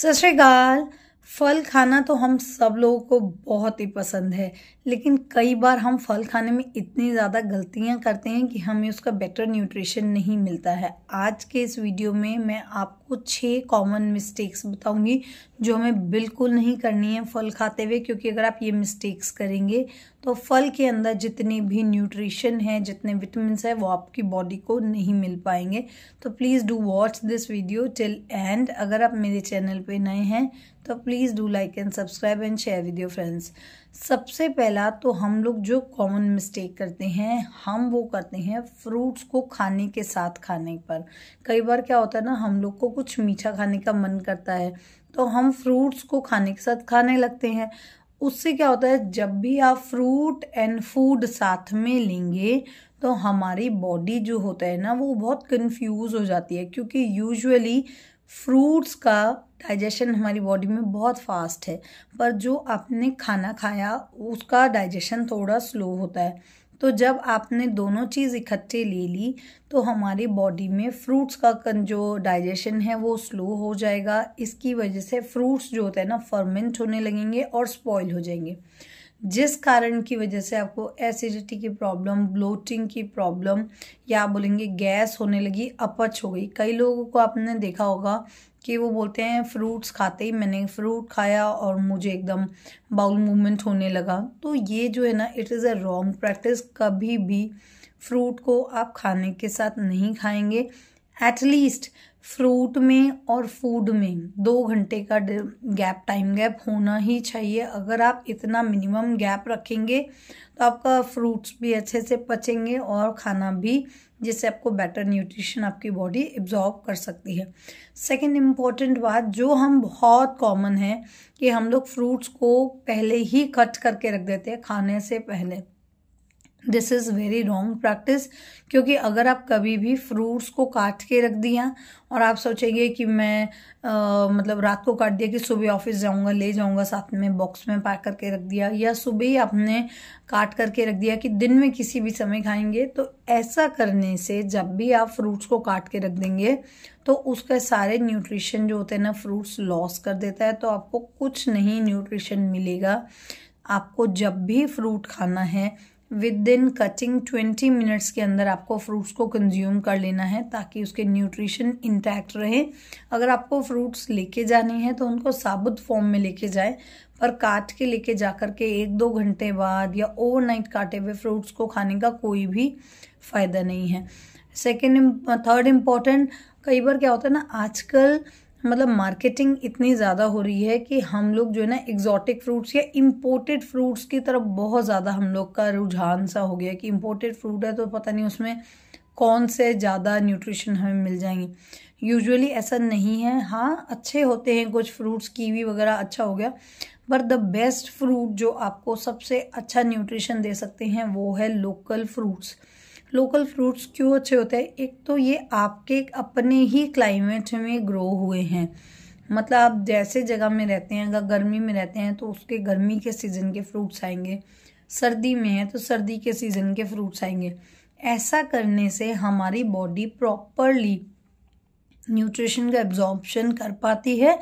सत श्रीकाल फल खाना तो हम सब लोगों को बहुत ही पसंद है लेकिन कई बार हम फल खाने में इतनी ज़्यादा गलतियां करते हैं कि हमें उसका बेटर न्यूट्रिशन नहीं मिलता है आज के इस वीडियो में मैं आप आपको छः कॉमन मिस्टेक्स बताऊंगी जो हमें बिल्कुल नहीं करनी है फल खाते हुए क्योंकि अगर आप ये मिस्टेक्स करेंगे तो फल के अंदर जितनी भी न्यूट्रिशन है जितने विटामिन है वो आपकी बॉडी को नहीं मिल पाएंगे तो please do watch this video till end अगर आप मेरे चैनल पे नए हैं तो please do like and subscribe and share with your friends सबसे पहला तो हम लोग जो कॉमन मिस्टेक करते हैं हम वो करते हैं फ्रूट्स को खाने के साथ खाने पर कई बार क्या होता है ना हम लोग को कुछ मीठा खाने का मन करता है तो हम फ्रूट्स को खाने के साथ खाने लगते हैं उससे क्या होता है जब भी आप फ्रूट एंड फूड साथ में लेंगे तो हमारी बॉडी जो होता है ना वो बहुत कंफ्यूज हो जाती है क्योंकि यूजुअली फ्रूट्स का डाइजेशन हमारी बॉडी में बहुत फास्ट है पर जो आपने खाना खाया उसका डाइजेशन थोड़ा स्लो होता है तो जब आपने दोनों चीज़ इकट्ठे ले ली तो हमारी बॉडी में फ्रूट्स का जो डाइजेशन है वो स्लो हो जाएगा इसकी वजह से फ्रूट्स जो होते हैं ना फर्मेंट होने लगेंगे और स्पॉइल हो जाएंगे जिस कारण की वजह से आपको एसिडिटी की प्रॉब्लम ब्लोटिंग की प्रॉब्लम या बोलेंगे गैस होने लगी अपच हो गई कई लोगों को आपने देखा होगा कि वो बोलते हैं फ्रूट्स खाते ही मैंने फ्रूट खाया और मुझे एकदम बाउल मूवमेंट होने लगा तो ये जो है ना it is a wrong practice कभी भी फ्रूट को आप खाने के साथ नहीं खाएंगे एटलीस्ट फ्रूट में और फूड में दो घंटे का गैप टाइम गैप होना ही चाहिए अगर आप इतना मिनिमम गैप रखेंगे तो आपका फ्रूट्स भी अच्छे से पचेंगे और खाना भी जिससे आपको बेटर न्यूट्रिशन आपकी बॉडी एब्जॉर्ब कर सकती है सेकंड इम्पॉर्टेंट बात जो हम बहुत कॉमन है कि हम लोग फ्रूट्स को पहले ही कट करके रख देते हैं खाने से पहले this is very wrong practice क्योंकि अगर आप कभी भी फ्रूट्स को काट के रख दिया और आप सोचेंगे कि मैं आ, मतलब रात को काट दिया कि सुबह ऑफिस जाऊंगा ले जाऊंगा साथ में बॉक्स में पैक करके रख दिया या सुबह ही आपने काट करके रख दिया कि दिन में किसी भी समय खाएंगे तो ऐसा करने से जब भी आप फ्रूट्स को काट के रख देंगे तो उसके सारे न्यूट्रिशन जो होते हैं ना फ्रूट्स लॉस कर देता है तो आपको कुछ नहीं न्यूट्रिशन मिलेगा आपको जब भी फ्रूट खाना है within cutting twenty minutes के अंदर आपको फ्रूट्स को कंज्यूम कर लेना है ताकि उसके न्यूट्रिशन इंटैक्ट रहे अगर आपको फ्रूट्स लेके जाने हैं तो उनको साबुत फॉर्म में लेके जाए पर काट के लेके जा कर के एक दो घंटे बाद या ओवरनाइट काटे हुए फ्रूट्स को खाने का कोई भी फ़ायदा नहीं है सेकेंड थर्ड इम्पॉर्टेंट कई बार क्या होता है ना आजकल मतलब मार्केटिंग इतनी ज़्यादा हो रही है कि हम लोग जो है ना एग्जॉटिक फ्रूट्स या इम्पोर्टेड फ्रूट्स की तरफ बहुत ज़्यादा हम लोग का रुझान सा हो गया कि इम्पोर्टेड फ्रूट है तो पता नहीं उसमें कौन से ज़्यादा न्यूट्रिशन हमें मिल जाएंगे यूजुअली ऐसा नहीं है हाँ अच्छे होते हैं कुछ फ्रूट्स कीवी वगैरह अच्छा हो गया पर द बेस्ट फ्रूट जो आपको सबसे अच्छा न्यूट्रिशन दे सकते हैं वो है लोकल फ्रूट्स लोकल फ्रूट्स क्यों अच्छे होते हैं एक तो ये आपके अपने ही क्लाइमेट में ग्रो हुए हैं मतलब आप जैसे जगह में रहते हैं अगर गर्मी में रहते हैं तो उसके गर्मी के सीज़न के फ्रूट्स आएंगे सर्दी में है तो सर्दी के सीज़न के फ्रूट्स आएंगे ऐसा करने से हमारी बॉडी प्रॉपरली न्यूट्रिशन का एब्जॉर्बशन कर पाती है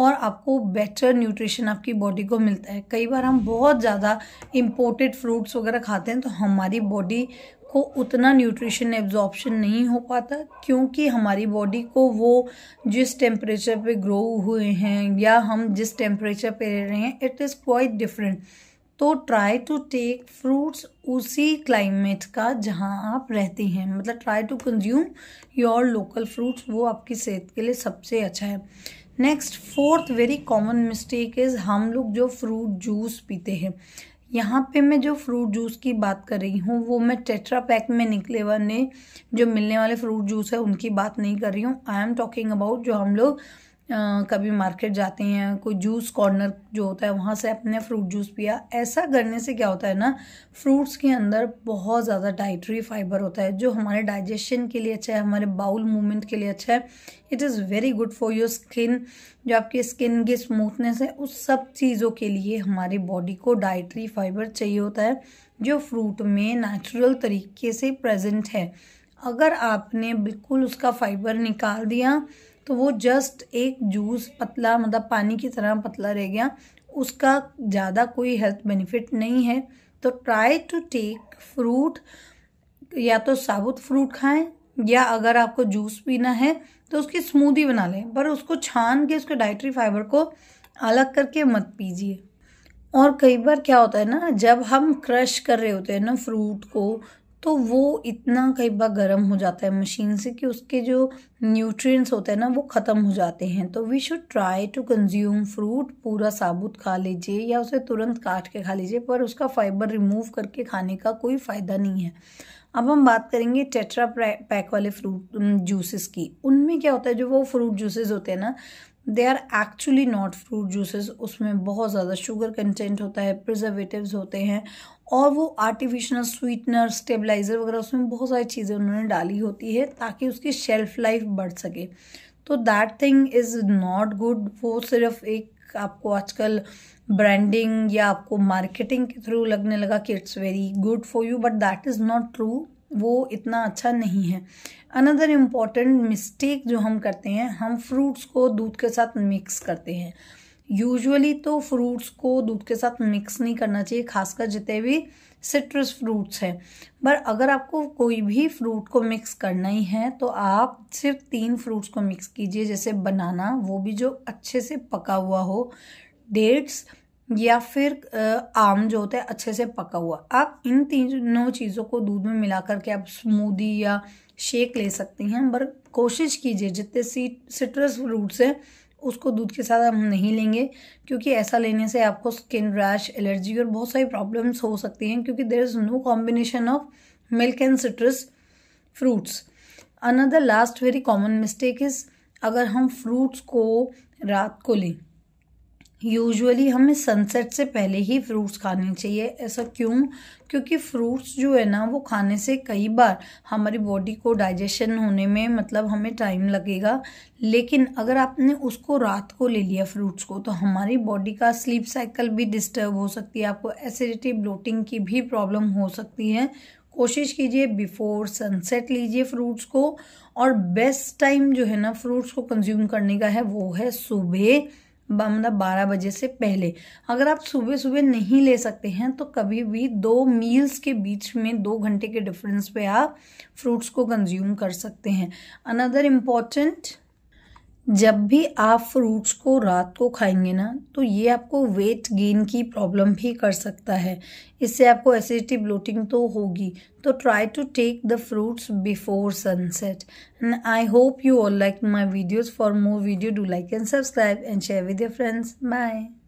और आपको बेटर न्यूट्रिशन आपकी बॉडी को मिलता है कई बार हम बहुत ज़्यादा इम्पोर्टेड फ्रूट्स वगैरह खाते हैं तो हमारी बॉडी को उतना न्यूट्रिशन एब्जॉर्बशन नहीं हो पाता क्योंकि हमारी बॉडी को वो जिस टेम्परेचर पे ग्रो हुए हैं या हम जिस टेम्परेचर पे रह रहे हैं इट इज़ क्वाइट डिफरेंट तो ट्राई टू टेक फ्रूट्स उसी क्लाइमेट का जहाँ आप रहते हैं मतलब try to consume your local fruits वो आपकी सेहत के लिए सबसे अच्छा है next fourth very common mistake is हम लोग जो फ्रूट जूस पीते हैं यहाँ पे मैं जो फ्रूट जूस की बात कर रही हूँ वो मैं टेट्रा पैक में निकले वाले जो मिलने वाले फ्रूट जूस है उनकी बात नहीं कर रही हूँ आई एम टॉकिंग अबाउट जो हम लोग कभी मार्केट जाते हैं कोई जूस कॉर्नर जो होता है वहाँ से अपने फ्रूट जूस पिया ऐसा करने से क्या होता है ना फ्रूट्स के अंदर बहुत ज़्यादा डाइट्री फाइबर होता है जो हमारे डाइजेशन के लिए अच्छा है हमारे बाउल मूवमेंट के लिए अच्छा है it is very good for your skin जो आपकी स्किन की स्मूथनेस है उस सब चीज़ों के लिए हमारी बॉडी को डाइट्री फाइबर चाहिए होता है जो फ्रूट में नेचुरल तरीके से प्रेजेंट है अगर आपने बिल्कुल उसका फाइबर निकाल दिया तो वो जस्ट एक जूस पतला मतलब पानी की तरह पतला रह गया उसका ज़्यादा कोई हेल्थ बेनिफिट नहीं है तो ट्राई टू टेक फ्रूट या तो साबुत फ्रूट खाएं या अगर आपको जूस पीना है तो उसकी स्मूदी बना लें पर उसको छान के उसके डाइट्री फाइबर को अलग करके मत पीजिए और कई बार क्या होता है ना जब हम क्रश कर रहे होते हैं ना फ्रूट को तो वो इतना कई बार गर्म हो जाता है मशीन से कि उसके जो न्यूट्रिएंट्स होते हैं ना वो ख़त्म हो जाते हैं तो we should try to consume fruit पूरा साबुत खा लीजिए या उसे तुरंत काट के खा लीजिए पर उसका फाइबर रिमूव करके खाने का कोई फ़ायदा नहीं है अब हम बात करेंगे टेट्रा पैक वाले फ्रूट जूसेस की उनमें क्या होता है जो वो फ्रूट जूसेस होते हैं ना they are actually not fruit juices उसमें बहुत ज़्यादा शुगर कंटेंट होता है प्रिजर्वेटिव होते हैं और वो आर्टिफिशियल स्वीटनर स्टेबलाइज़र वगैरह उसमें बहुत सारी चीज़ें उन्होंने डाली होती है ताकि उसकी शेल्फ लाइफ बढ़ सके तो that thing is not good वो सिर्फ एक आपको आजकल ब्रांडिंग या आपको मार्केटिंग के थ्रू लगने लगा कि it's very good for you but that is not true वो इतना अच्छा नहीं है अनदर इम्पॉर्टेंट मिस्टेक जो हम करते हैं हम फ्रूट्स को दूध के साथ मिक्स करते हैं यूजुअली तो फ्रूट्स को दूध के साथ मिक्स नहीं करना चाहिए खासकर जितने भी सिट्रस फ्रूट्स हैं पर अगर आपको कोई भी फ्रूट को मिक्स करना ही है तो आप सिर्फ तीन फ्रूट्स को मिक्स कीजिए जैसे बनाना वो भी जो अच्छे से पका हुआ हो डेट्स या फिर आम जो होता है अच्छे से पका हुआ आप इन तीनों चीज़ों को दूध में मिला करके आप स्मूदी या शेक ले सकती हैं पर कोशिश कीजिए जितने सिट्रस फ्रूट्स हैं उसको दूध के साथ हम नहीं लेंगे क्योंकि ऐसा लेने से आपको स्किन रैश एलर्जी और बहुत सारी प्रॉब्लम्स हो सकती हैं क्योंकि there is no combination of milk and citrus fruits another last very common mistake is अगर हम फ्रूट्स को रात को लें यूजुअली हमें सनसेट से पहले ही फ्रूट्स खाने चाहिए ऐसा क्यों क्योंकि फ्रूट्स जो है ना वो खाने से कई बार हमारी बॉडी को डाइजेशन होने में मतलब हमें टाइम लगेगा लेकिन अगर आपने उसको रात को ले लिया फ्रूट्स को तो हमारी बॉडी का स्लीप साइकिल भी डिस्टर्ब हो सकती है आपको एसिडिटी ब्लोटिंग की भी प्रॉब्लम हो सकती है कोशिश कीजिए बिफोर सनसेट लीजिए फ्रूट्स को और बेस्ट टाइम जो है ना फ्रूट्स को कंज्यूम करने का है वो है सुबह मतलब बारह बजे से पहले अगर आप सुबह सुबह नहीं ले सकते हैं तो कभी भी दो मील्स के बीच में दो घंटे के डिफरेंस पे आप फ्रूट्स को कंज्यूम कर सकते हैं अनदर इम्पॉर्टेंट जब भी आप फ्रूट्स को रात को खाएंगे ना तो ये आपको वेट गेन की प्रॉब्लम भी कर सकता है इससे आपको एसिडिटी ब्लोटिंग तो होगी तो try to take the fruits before sunset and I hope you all like my videos for more video do like and subscribe and share with your friends bye